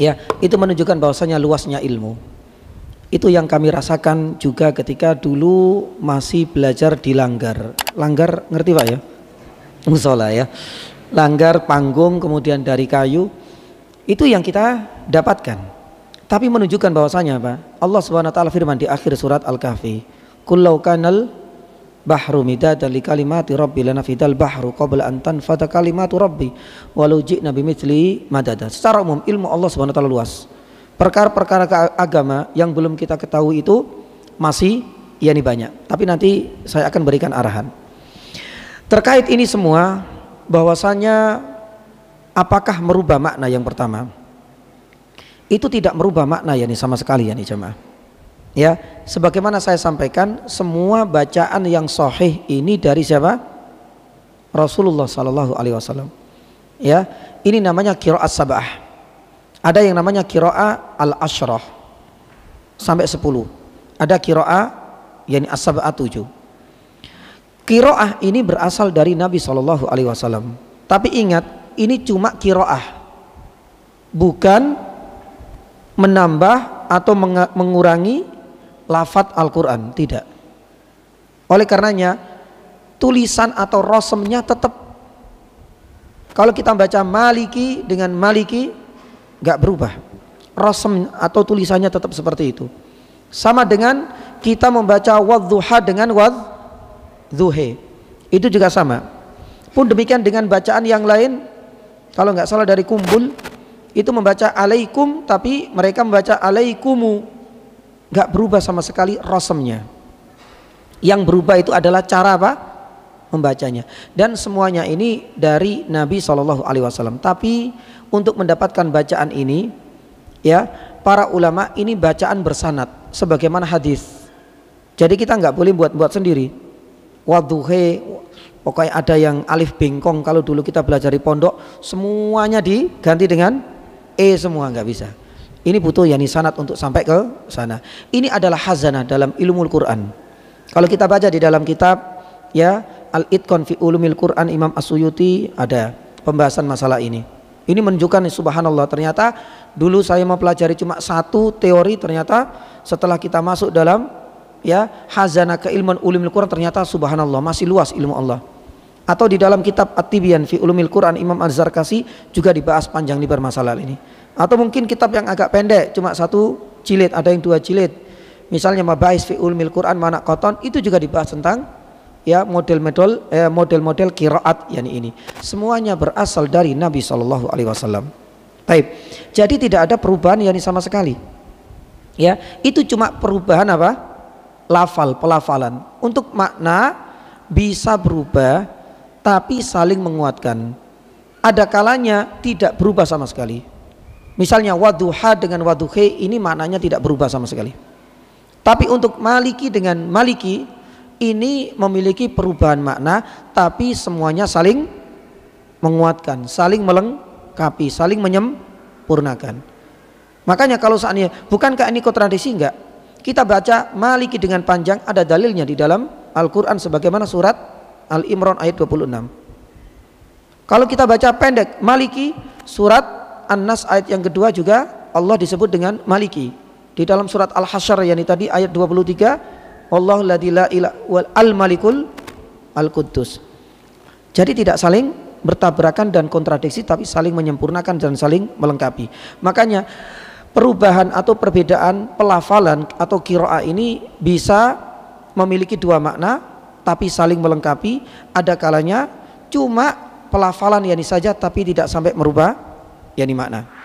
ya itu menunjukkan bahwasanya luasnya ilmu itu yang kami rasakan juga ketika dulu masih belajar di langgar langgar ngerti pak ya musola ya langgar panggung kemudian dari kayu itu yang kita dapatkan tapi menunjukkan bahwasanya pak Allah swt firman di akhir surat al kahfi kulau kanal bahru midada li kalimati rabbi lanafidal bahru qabla an tanfada kalimatu rabbi walau ji'na bimithli madada secara umum ilmu Allah subhanahu wa ta'ala luas perkara-perkara agama yang belum kita ketahui itu masih ya ini banyak tapi nanti saya akan berikan arahan terkait ini semua bahwasanya apakah merubah makna yang pertama itu tidak merubah makna ya nih sama sekali ya nih jemaah Ya, sebagaimana saya sampaikan, semua bacaan yang sahih ini dari siapa? Rasulullah Shallallahu Alaihi Wasallam. Ya, ini namanya kiroat sabah. Ada yang namanya kiroa al ashroh sampai sepuluh. Ada kiroa yakni as-sabah tujuh. Kiroah ini berasal dari Nabi Shallallahu Alaihi Wasallam. Tapi ingat, ini cuma kiroah, bukan menambah atau mengurangi lafat Al-Quran, tidak. Oleh karenanya tulisan atau rosemnya tetap kalau kita baca maliki dengan maliki nggak berubah. Rosem atau tulisannya tetap seperti itu. Sama dengan kita membaca wadzuha dengan wadzuhe. Itu juga sama. Pun demikian dengan bacaan yang lain kalau nggak salah dari kumbul itu membaca alaikum tapi mereka membaca alaikumu nggak berubah sama sekali rosemnya. Yang berubah itu adalah cara apa? membacanya. Dan semuanya ini dari Nabi Shallallahu alaihi wasallam. Tapi untuk mendapatkan bacaan ini ya, para ulama ini bacaan bersanat sebagaimana hadis. Jadi kita nggak boleh buat-buat sendiri. Waduhe pokoknya ada yang alif bingkong kalau dulu kita belajar di pondok semuanya diganti dengan e semua nggak bisa ini butuh yani sanat untuk sampai ke sana. Ini adalah hazana dalam ilmu Al-Qur'an. Kalau kita baca di dalam kitab ya al itkon fi Ulumil Qur'an Imam Asuyuti ada pembahasan masalah ini. Ini menunjukkan subhanallah ternyata dulu saya mempelajari cuma satu teori ternyata setelah kita masuk dalam ya hazana keilmuan ulumil Qur'an ternyata subhanallah masih luas ilmu Allah atau di dalam kitab At-Tibyan fi Ulumil Quran Imam Az-Zarkasi juga dibahas panjang lebar masalah ini. Atau mungkin kitab yang agak pendek, cuma satu jilid, ada yang dua jilid. Misalnya Mabais fi Ulmil Quran Mana Koton itu juga dibahas tentang ya model-model eh, model-model kiraat yani ini. Semuanya berasal dari Nabi Shallallahu alaihi wasallam. Taib. Jadi tidak ada perubahan yani sama sekali. Ya, itu cuma perubahan apa? Lafal, pelafalan. Untuk makna bisa berubah tapi saling menguatkan. Ada kalanya tidak berubah sama sekali. Misalnya waduha dengan waduhe ini maknanya tidak berubah sama sekali. Tapi untuk maliki dengan maliki ini memiliki perubahan makna tapi semuanya saling menguatkan, saling melengkapi, saling menyempurnakan. Makanya kalau saatnya bukankah ini kontradiksi enggak? Kita baca maliki dengan panjang ada dalilnya di dalam Al-Qur'an sebagaimana surat Al-Imran ayat 26. Kalau kita baca pendek maliki surat An-Nas ayat yang kedua juga Allah disebut dengan Maliki. Di dalam surat Al-Hasyr yang tadi ayat 23 Allah la ila wal al-malikul al-quddus. Jadi tidak saling bertabrakan dan kontradiksi tapi saling menyempurnakan dan saling melengkapi. Makanya perubahan atau perbedaan pelafalan atau kiroa ini bisa memiliki dua makna tapi saling melengkapi. Ada kalanya cuma pelafalan ini saja tapi tidak sampai merubah yang dimakna